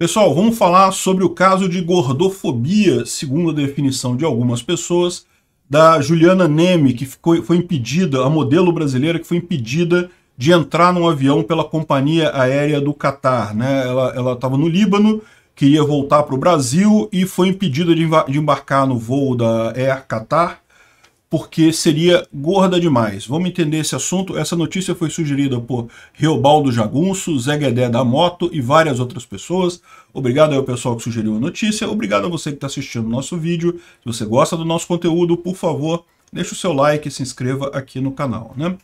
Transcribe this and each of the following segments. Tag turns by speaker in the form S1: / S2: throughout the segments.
S1: Pessoal, vamos falar sobre o caso de gordofobia, segundo a definição de algumas pessoas, da Juliana Neme, que ficou, foi impedida, a modelo brasileira que foi impedida de entrar num avião pela companhia aérea do Catar. Né? Ela estava no Líbano, queria voltar para o Brasil e foi impedida de, de embarcar no voo da Air Qatar porque seria gorda demais. Vamos entender esse assunto. Essa notícia foi sugerida por Reobaldo Jagunço, Zé Guedé da Moto e várias outras pessoas. Obrigado ao pessoal que sugeriu a notícia. Obrigado a você que está assistindo o nosso vídeo. Se você gosta do nosso conteúdo, por favor, deixe o seu like e se inscreva aqui no canal. Né?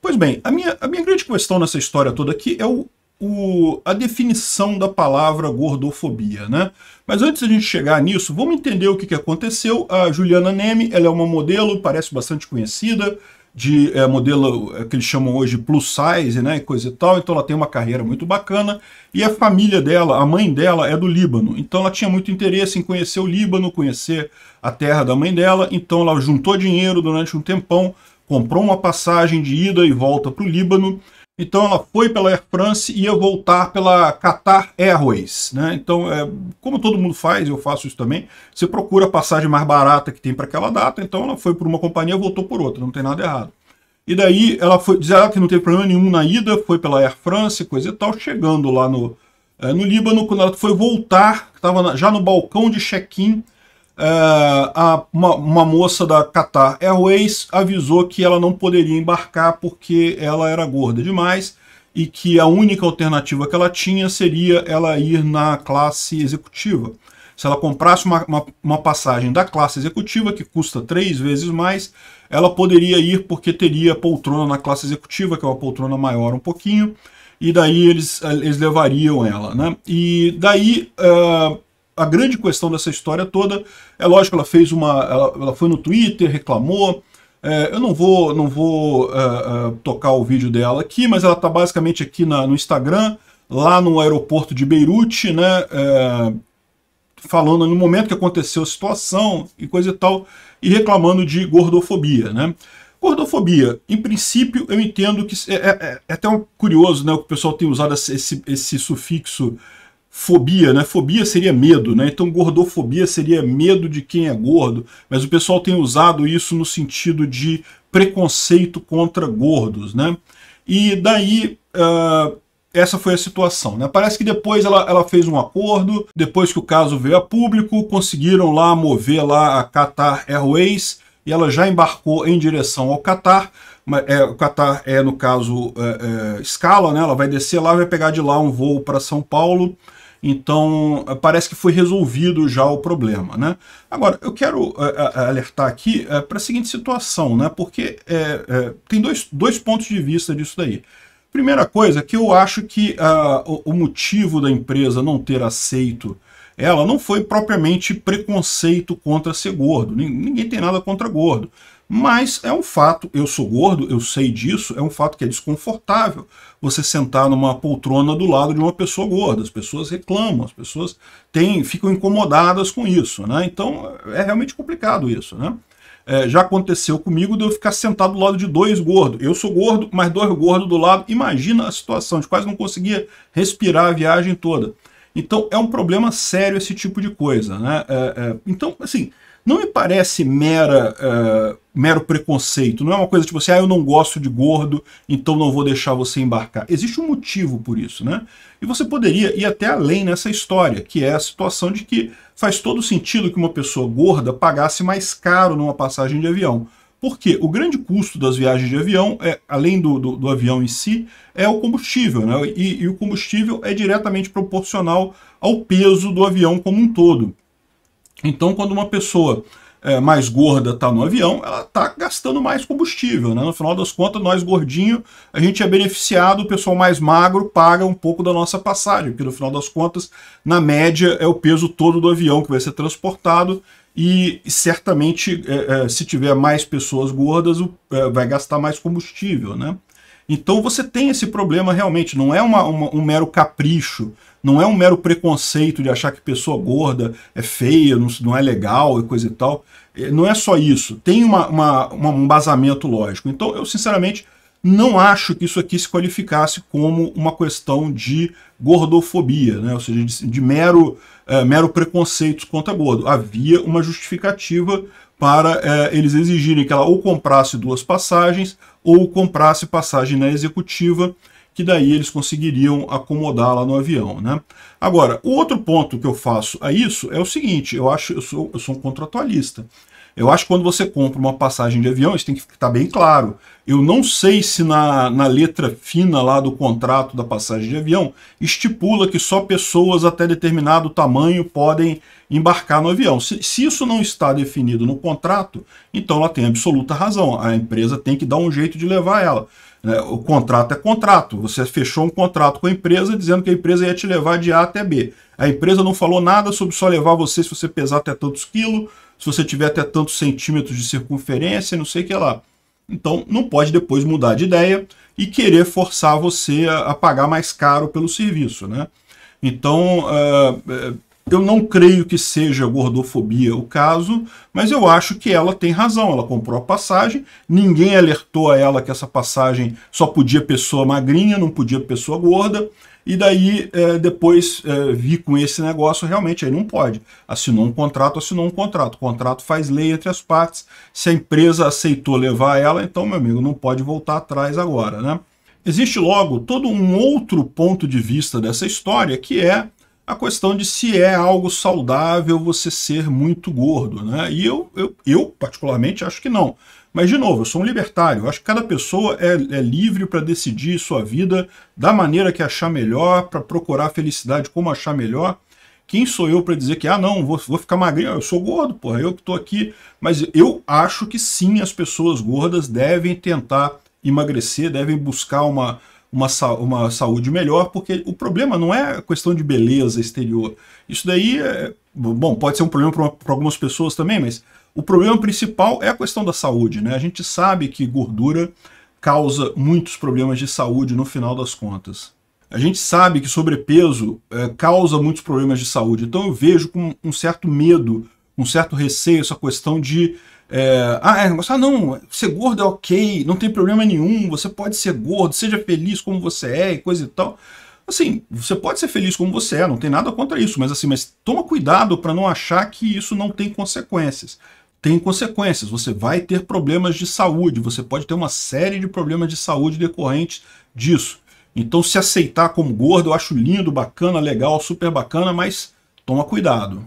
S1: Pois bem, a minha, a minha grande questão nessa história toda aqui é o o, a definição da palavra gordofobia, né? Mas antes de a gente chegar nisso, vamos entender o que, que aconteceu. A Juliana Neme, ela é uma modelo, parece bastante conhecida, de é, modelo é, que eles chamam hoje plus size, né, e coisa e tal. Então ela tem uma carreira muito bacana e a família dela, a mãe dela é do Líbano. Então ela tinha muito interesse em conhecer o Líbano, conhecer a terra da mãe dela. Então ela juntou dinheiro durante um tempão, comprou uma passagem de ida e volta para o Líbano então ela foi pela Air France e ia voltar pela Qatar Airways. Né? Então, é, como todo mundo faz, eu faço isso também, você procura a passagem mais barata que tem para aquela data, então ela foi por uma companhia voltou por outra, não tem nada errado. E daí ela foi, dizer que não teve problema nenhum na ida, foi pela Air France, coisa e tal, chegando lá no, é, no Líbano, quando ela foi voltar, estava já no balcão de check-in, é, a, uma, uma, moça da Qatar Airways avisou que ela não poderia embarcar porque ela era gorda demais e que a única alternativa que ela tinha seria ela ir na classe executiva. Se ela comprasse uma, uma, uma passagem da classe executiva, que custa três vezes mais, ela poderia ir porque teria poltrona na classe executiva, que é uma poltrona maior um pouquinho, e daí eles, eles levariam ela. Né? E daí uh, a grande questão dessa história toda é lógico, ela fez uma. Ela, ela foi no Twitter, reclamou. É, eu não vou, não vou uh, uh, tocar o vídeo dela aqui, mas ela está basicamente aqui na, no Instagram, lá no aeroporto de Beirute, né? Uh, falando no momento que aconteceu a situação e coisa e tal, e reclamando de gordofobia, né? Gordofobia, em princípio, eu entendo que é, é, é até um curioso, né? O pessoal tem usado esse, esse, esse sufixo fobia, né? Fobia seria medo, né? Então gordofobia seria medo de quem é gordo, mas o pessoal tem usado isso no sentido de preconceito contra gordos, né? E daí uh, essa foi a situação, né? Parece que depois ela, ela fez um acordo, depois que o caso veio a público, conseguiram lá mover lá a Qatar Airways e ela já embarcou em direção ao Qatar, é, o Qatar é, no caso, é, é, escala, né? Ela vai descer lá, vai pegar de lá um voo para São Paulo então, eh, parece que foi resolvido já o problema, né? Agora, eu quero eh, eh, alertar aqui para a seguinte situação, né? Porque tem dois, dois pontos de vista disso daí. Primeira coisa é que eu acho que ah, o, o motivo da empresa não ter aceito ela não foi propriamente preconceito contra ser gordo. Ninguém tem nada contra gordo. Mas é um fato, eu sou gordo, eu sei disso, é um fato que é desconfortável você sentar numa poltrona do lado de uma pessoa gorda. As pessoas reclamam, as pessoas têm, ficam incomodadas com isso. Né? Então é realmente complicado isso. Né? É, já aconteceu comigo de eu ficar sentado do lado de dois gordos. Eu sou gordo, mas dois gordos do lado. Imagina a situação, de quase não conseguia respirar a viagem toda. Então é um problema sério esse tipo de coisa. Né? É, é, então, assim, não me parece mera, é, mero preconceito. Não é uma coisa tipo assim, ah, eu não gosto de gordo, então não vou deixar você embarcar. Existe um motivo por isso, né? E você poderia ir até além nessa história, que é a situação de que faz todo sentido que uma pessoa gorda pagasse mais caro numa passagem de avião porque o grande custo das viagens de avião, é, além do, do, do avião em si, é o combustível. Né? E, e o combustível é diretamente proporcional ao peso do avião como um todo. Então, quando uma pessoa é, mais gorda está no avião, ela está gastando mais combustível. Né? No final das contas, nós gordinho, a gente é beneficiado, o pessoal mais magro paga um pouco da nossa passagem, porque no final das contas, na média, é o peso todo do avião que vai ser transportado e certamente, é, é, se tiver mais pessoas gordas, o, é, vai gastar mais combustível, né? Então você tem esse problema realmente, não é uma, uma, um mero capricho, não é um mero preconceito de achar que pessoa gorda é feia, não, não é legal e coisa e tal. É, não é só isso, tem uma, uma um embasamento lógico. Então eu, sinceramente, não acho que isso aqui se qualificasse como uma questão de gordofobia, né? ou seja, de, de mero, é, mero preconceito contra gordo. Havia uma justificativa para é, eles exigirem que ela ou comprasse duas passagens ou comprasse passagem na executiva, que daí eles conseguiriam acomodá-la no avião. Né? Agora, o outro ponto que eu faço a isso é o seguinte, eu acho eu sou, eu sou um contratualista. Eu acho que quando você compra uma passagem de avião, isso tem que estar bem claro. Eu não sei se na, na letra fina lá do contrato da passagem de avião estipula que só pessoas até determinado tamanho podem embarcar no avião. Se, se isso não está definido no contrato, então ela tem absoluta razão. A empresa tem que dar um jeito de levar ela. Né, o contrato é contrato. Você fechou um contrato com a empresa dizendo que a empresa ia te levar de A até B. A empresa não falou nada sobre só levar você se você pesar até tantos quilos, se você tiver até tantos centímetros de circunferência, não sei o que lá. Então, não pode depois mudar de ideia e querer forçar você a, pagar mais caro pelo serviço, né? Então, ah, eh, eu não creio que seja gordofobia o caso, mas eu acho que ela tem razão. Ela comprou a passagem, ninguém alertou a ela que essa passagem só podia pessoa magrinha, não podia pessoa gorda. E daí, é, depois, é, vi com esse negócio, realmente, aí não pode. Assinou um contrato, assinou um contrato. O contrato faz lei entre as partes. Se a empresa aceitou levar ela, então, meu amigo, não pode voltar atrás agora, né? Existe logo todo um outro ponto de vista dessa história, que é a questão de se é algo saudável você ser muito gordo, né? E eu, eu, eu particularmente acho que não. Mas, de novo, eu sou um libertário. Eu acho que cada pessoa é, é livre para decidir sua vida da maneira que achar melhor, para procurar felicidade como achar melhor. Quem sou eu para dizer que, ah, não, vou, vou ficar magrinho, eu sou gordo, porra, eu que estou aqui. Mas eu acho que sim, as pessoas gordas devem tentar emagrecer, devem buscar uma, uma, uma saúde melhor, porque o problema não é a questão de beleza exterior. Isso daí, é, bom, pode ser um problema para algumas pessoas também, mas o problema principal é a questão da saúde, né? A gente sabe que gordura causa muitos problemas de saúde no final das contas. A gente sabe que sobrepeso é, causa muitos problemas de saúde, então eu vejo com um certo medo, um certo receio essa questão de é, ah, é, ah, não, ser gordo é ok, não tem problema nenhum, você pode ser gordo, seja feliz como você é e coisa e tal. Assim, você pode ser feliz como você é, não tem nada contra isso, mas assim, mas toma cuidado para não achar que isso não tem consequências. Tem consequências, você vai ter problemas de saúde, você pode ter uma série de problemas de saúde decorrentes disso. Então se aceitar como gordo, eu acho lindo, bacana, legal, super bacana, mas toma cuidado.